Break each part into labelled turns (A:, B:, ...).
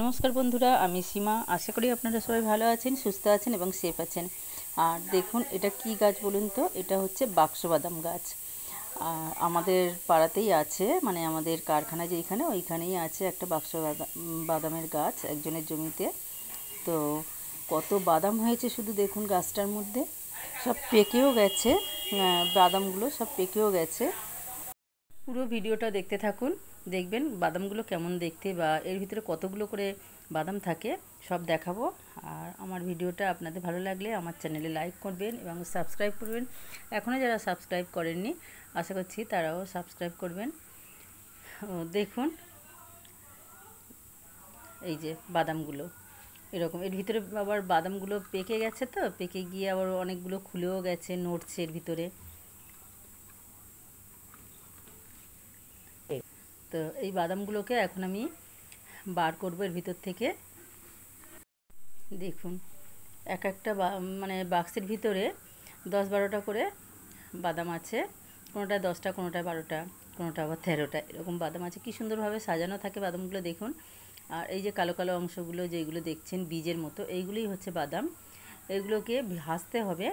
A: নমস্কার বন্ধুরা আমি সীমা আশা করি আপনারা সবাই ভালো আছেন সুস্থ আছেন এবং সেফ আছেন আর দেখুন এটা কি গাছ বলুন তো এটা হচ্ছে বাক্স বাদাম গাছ আমাদের পাড়াতেই আছে মানে আমাদের কারখানা যেইখানে ওইখানেই আছে একটা বাক্স বাদামের গাছ একজনের জমিতে তো কত বাদাম হয়েছে শুধু দেখুন গাছটার মধ্যে সব পেকেও গেছে বাদামগুলো সব পেকেও গেছে পুরো ভিডিওটা দেখতে থাকুন দেখবেন বাদামগুলো কেমন দেখতে বা এর ভিতরে কতগুলো করে বাদাম থাকে সব দেখাবো আর আমার ভিডিওটা আপনাদের ভালো লাগলে আমার চ্যানেলে লাইক করবেন এবং সাবস্ক্রাইব করবেন এখনও যারা সাবস্ক্রাইব করেননি আশা করছি তারাও সাবস্ক্রাইব করবেন দেখুন এই যে বাদামগুলো এরকম এর ভিতরে আবার বাদামগুলো পেকে গেছে তো পেকে গিয়ে আবার অনেকগুলো খুলেও গেছে নড়ছে এর ভিতরে তো এই বাদামগুলোকে এখন আমি বার করবো এর ভিতর থেকে দেখুন এক একটা মানে বাক্সের ভিতরে দশ বারোটা করে বাদাম আছে কোনোটা দশটা কোনোটা বারোটা কোনোটা আবার তেরোটা এরকম বাদাম আছে কী সুন্দরভাবে সাজানো থাকে বাদামগুলো দেখুন আর এই যে কালো কালো অংশগুলো যেগুলো দেখছেন বীজের মতো এইগুলোই হচ্ছে বাদাম এগুলোকে ভাসতে হবে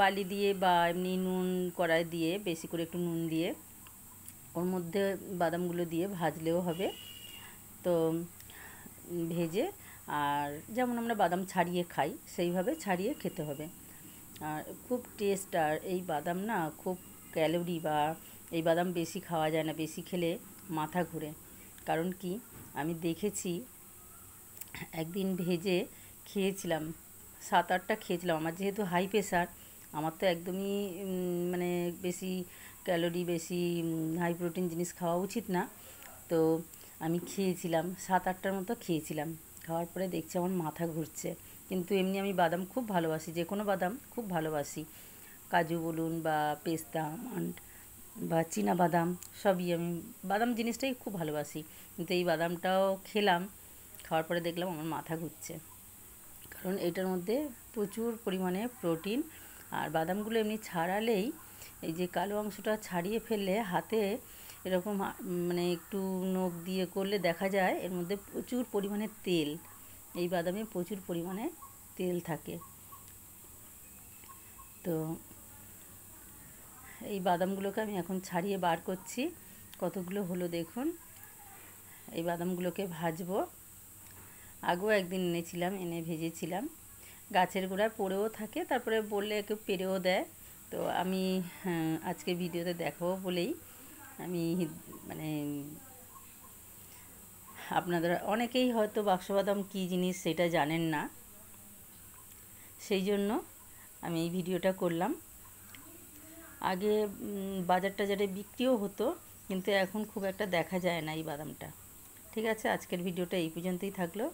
A: বালি দিয়ে বা এমনি নুন কড়াই দিয়ে বেশি করে একটু নুন দিয়ে ওর মধ্যে বাদামগুলো দিয়ে ভাজলেও হবে তো ভেজে আর যেমন আমরা বাদাম ছাড়িয়ে খাই সেইভাবে ছাড়িয়ে খেতে হবে আর খুব টেস্ট আর এই বাদাম না খুব ক্যালোরি বা এই বাদাম বেশি খাওয়া যায় না বেশি খেলে মাথা ঘুরে কারণ কি আমি দেখেছি একদিন ভেজে খেয়েছিলাম সাত আটটা খেয়েছিলাম আমার যেহেতু হাই প্রেশার আমার তো একদমই মানে বেশি ক্যালোরি বেশি হাই প্রোটিন জিনিস খাওয়া উচিত না তো আমি খেয়েছিলাম সাত আটটার মতো খেয়েছিলাম খাওয়ার পরে দেখছি আমার মাথা ঘুরছে কিন্তু এমনি আমি বাদাম খুব ভালোবাসি যে কোনো বাদাম খুব ভালোবাসি কাজু বলুন বা পেস্তা আমন্ড বা চীনা বাদাম সবই আমি বাদাম জিনিসটাই খুব ভালোবাসি কিন্তু এই বাদামটাও খেলাম খাওয়ার পরে দেখলাম আমার মাথা ঘুরছে কারণ এটার মধ্যে প্রচুর পরিমাণে প্রোটিন আর বাদামগুলো এমনি ছাড়ালেই এই যে কালো অংশটা ছাড়িয়ে ফেললে হাতে এরকম মানে একটু নখ দিয়ে করলে দেখা যায় এর মধ্যে প্রচুর পরিমাণে তেল এই বাদামে প্রচুর পরিমাণে তেল থাকে তো এই বাদামগুলোকে আমি এখন ছাড়িয়ে বার করছি কতগুলো হলো দেখুন এই বাদামগুলোকে ভাজবো আগেও একদিন এনেছিলাম এনে ভেজেছিলাম গাছের গোড়ায় পড়েও থাকে তারপরে বললে একে পেরেও দেয় তো আমি হ্যাঁ, আজকে ভিডিওতে দেখাবো বলেই আমি মানে আপনাদের অনেকেই হয়তো বাক্স বাদাম কী জিনিস সেটা জানেন না সেই জন্য আমি এই ভিডিওটা করলাম আগে বাজারটা যেটা বিক্রিও হতো কিন্তু এখন খুব একটা দেখা যায় না এই বাদামটা ঠিক আছে আজকের ভিডিওটা এই পর্যন্তই থাকলো